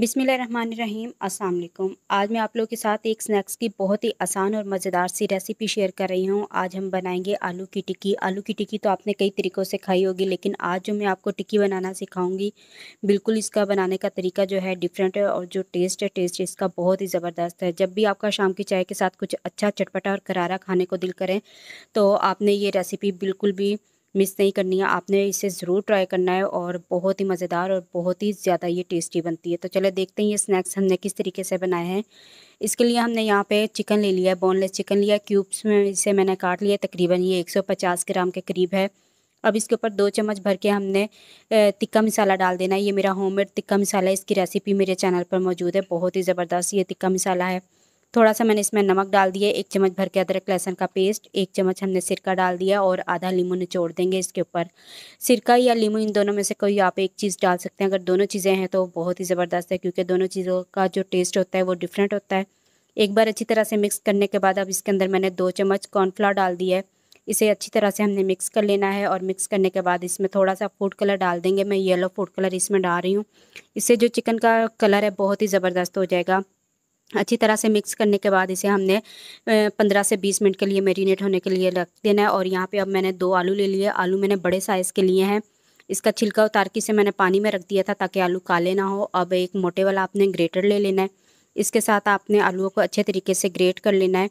बिसमिल्ल रहीम अस्सलाम वालेकुम आज मैं आप लोगों के साथ एक स्नैक्स की बहुत ही आसान और मज़ेदार सी रेसिपी शेयर कर रही हूँ आज हम बनाएंगे आलू की टिक्की आलू की टिक्की तो आपने कई तरीक़ों से खाई होगी लेकिन आज जो मैं आपको टिक्की बनाना सिखाऊंगी बिल्कुल इसका बनाने का तरीका जो है डिफरेंट है और जो टेस्ट है टेस्ट इसका बहुत ही ज़बरदस्त है जब भी आपका शाम की चाय के साथ कुछ अच्छा चटपटा और करारा खाने को दिल करें तो आपने ये रेसिपी बिल्कुल भी मिस नहीं करनी है आपने इसे ज़रूर ट्राई करना है और बहुत ही मज़ेदार और बहुत ही ज़्यादा ये टेस्टी बनती है तो चले देखते हैं ये स्नैक्स हमने किस तरीके से बनाए हैं इसके लिए हमने यहाँ पे चिकन ले लिया है बोनलेस चिकन लिया क्यूब्स में इसे मैंने काट लिया तकरीबन ये 150 ग्राम के करीब है अब इसके ऊपर दो चम्मच भर के हमने तिक्का मसाला डाल देना है ये मेरा होम तिक्का मसाला इसकी रेसिपी मेरे चैनल पर मौजूद है बहुत ही ज़बरदस्त ये तिक्का मसाला है थोड़ा सा मैंने इसमें नमक डाल दिया एक चम्मच भर के अदरक लहसन का पेस्ट एक चम्मच हमने सिरका डाल दिया और आधा लीमू निचोड़ देंगे इसके ऊपर सिरका या लीमू इन दोनों में से कोई आप एक चीज़ डाल सकते हैं अगर दोनों चीज़ें हैं तो बहुत ही ज़बरदस्त है क्योंकि दोनों चीज़ों का जो टेस्ट होता है वो डिफरेंट होता है एक बार अच्छी तरह से मिक्स करने के बाद अब इसके अंदर मैंने दो चम्मच कॉर्नफ्लावर डाल दिया है इसे अच्छी तरह से हमने मिक्स कर लेना है और मिक्स करने के बाद इसमें थोड़ा सा फूड कलर डाल देंगे मैं येलो फूड कलर इसमें डाल रही हूँ इससे जो चिकन का कलर है बहुत ही ज़बरदस्त हो जाएगा अच्छी तरह से मिक्स करने के बाद इसे हमने पंद्रह से बीस मिनट के लिए मेरीनेट होने के लिए रख देना है और यहाँ पे अब मैंने दो आलू ले लिए आलू मैंने बड़े साइज़ के लिए हैं इसका छिलका उतार के इसे मैंने पानी में रख दिया था ताकि आलू काले ना हो अब एक मोटे वाला आपने ग्रेटर ले लेना है इसके साथ आपने आलूओं को अच्छे तरीके से ग्रेट कर लेना है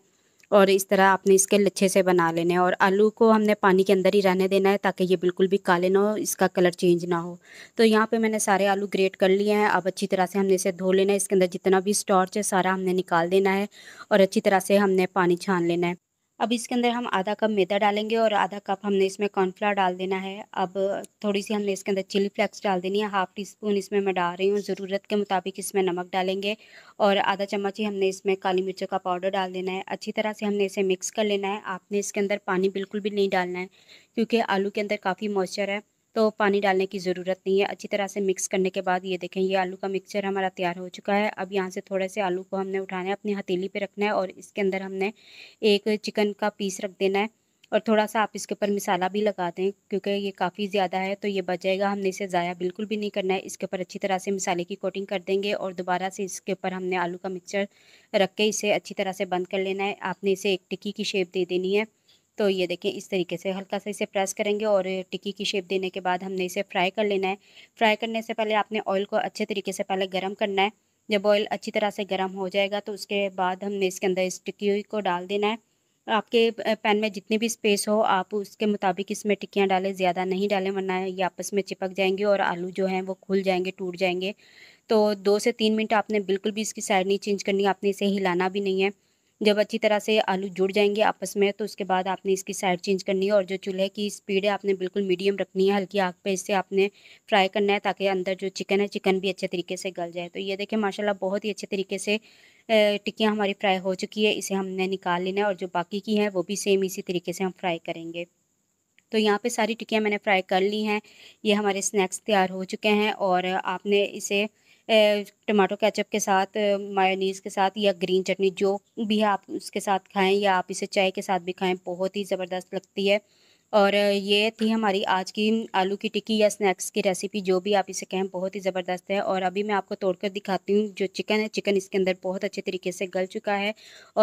और इस तरह आपने इसके लच्छे से बना लेने और आलू को हमने पानी के अंदर ही रहने देना है ताकि ये बिल्कुल भी काले ना हो इसका कलर चेंज ना हो तो यहाँ पे मैंने सारे आलू ग्रेट कर लिए हैं अब अच्छी तरह से हमने इसे धो लेना है इसके अंदर जितना भी स्टॉर्च है सारा हमने निकाल देना है और अच्छी तरह से हमने पानी छान लेना है अब इसके अंदर हम आधा कप मैदा डालेंगे और आधा कप हमने इसमें कॉर्नफ्लावर डाल देना है अब थोड़ी सी हमने इसके अंदर चिली फ्लेक्स डाल देनी है हाफ़ टी स्पून इसमें मैं डाल रही हूँ ज़रूरत के मुताबिक इसमें नमक डालेंगे और आधा चम्मच ही हमने इसमें काली मिर्चों का पाउडर डाल देना है अच्छी तरह से हमने इसे मिक्स कर लेना है आपने इसके अंदर पानी बिल्कुल भी नहीं डालना है क्योंकि आलू के अंदर काफ़ी मॉइस्चर है तो पानी डालने की ज़रूरत नहीं है अच्छी तरह से मिक्स करने के बाद ये देखें ये आलू का मिक्सचर हमारा तैयार हो चुका है अब यहाँ से थोड़े से आलू को हमने उठाना है अपनी हथेली पर रखना है और इसके अंदर हमने एक चिकन का पीस रख देना है और थोड़ा सा आप इसके ऊपर मिसाला भी लगा दें क्योंकि ये काफ़ी ज़्यादा है तो ये बच जाएगा हमने इसे ज़ाया बिल्कुल भी नहीं करना है इसके ऊपर अच्छी तरह से मिसाले की कोटिंग कर देंगे और दोबारा से इसके ऊपर हमने आलू का मिक्सचर रख के इसे अच्छी तरह से बंद कर लेना है आपने इसे एक टिक्की की शेप दे देनी है तो ये देखें इस तरीके से हल्का सा इसे प्रेस करेंगे और टिक्की की शेप देने के बाद हमने इसे फ्राई कर लेना है फ्राई करने से पहले आपने ऑयल को अच्छे तरीके से पहले गर्म करना है जब ऑयल अच्छी तरह से गर्म हो जाएगा तो उसके बाद हमने इसके अंदर इस टिक्की को डाल देना है आपके पैन में जितनी भी स्पेस हो आप उसके मुताबिक इसमें टिक्कियाँ डालें ज़्यादा नहीं डालें वरना ये आपस में चिपक जाएंगे और आलू जो हैं वो खुल जाएंगे टूट जाएंगे तो दो से तीन मिनट आपने बिल्कुल भी इसकी साइड नहीं चेंज करनी आपने इसे हिलाना भी नहीं है जब अच्छी तरह से आलू जुड़ जाएंगे आपस में तो उसके बाद आपने इसकी साइड चेंज करनी है और जो चूल्हे की स्पीड है आपने बिल्कुल मीडियम रखनी है हल्की आग पे इससे आपने फ्राई करना है ताकि अंदर जो चिकन है चिकन भी अच्छे तरीके से गल जाए तो ये देखें माशाल्लाह बहुत ही अच्छे तरीके से टिक्कियाँ हमारी फ्राई हो चुकी है इसे हमने निकाल लेना है और जो बाकी की हैं वो भी सेम इसी तरीके से हम फ्राई करेंगे तो यहाँ पर सारी टिक्कियाँ मैंने फ्राई कर ली हैं ये हमारे स्नैक्स तैयार हो चुके हैं और आपने इसे टमाटो केचप के साथ मायोनीज़ के साथ या ग्रीन चटनी जो भी आप उसके साथ खाएं या आप इसे चाय के साथ भी खाएं बहुत ही ज़बरदस्त लगती है और ये थी हमारी आज की आलू की टिक्की या स्नैक्स की रेसिपी जो भी आप इसे कहें बहुत ही ज़बरदस्त है और अभी मैं आपको तोड़कर दिखाती हूँ जो चिकन है चिकन इसके अंदर बहुत अच्छे तरीके से गल चुका है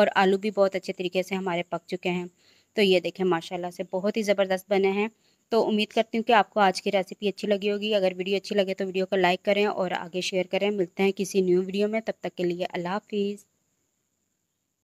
और आलू भी बहुत अच्छे तरीके से हमारे पक चुके हैं तो ये देखें माशाल्लाह से बहुत ही ज़बरदस्त बने हैं तो उम्मीद करती हूँ कि आपको आज की रेसिपी अच्छी लगी होगी अगर वीडियो अच्छी लगे तो वीडियो को लाइक करें और आगे शेयर करें मिलते हैं किसी न्यू वीडियो में तब तक के लिए अल्लाह हाफिज़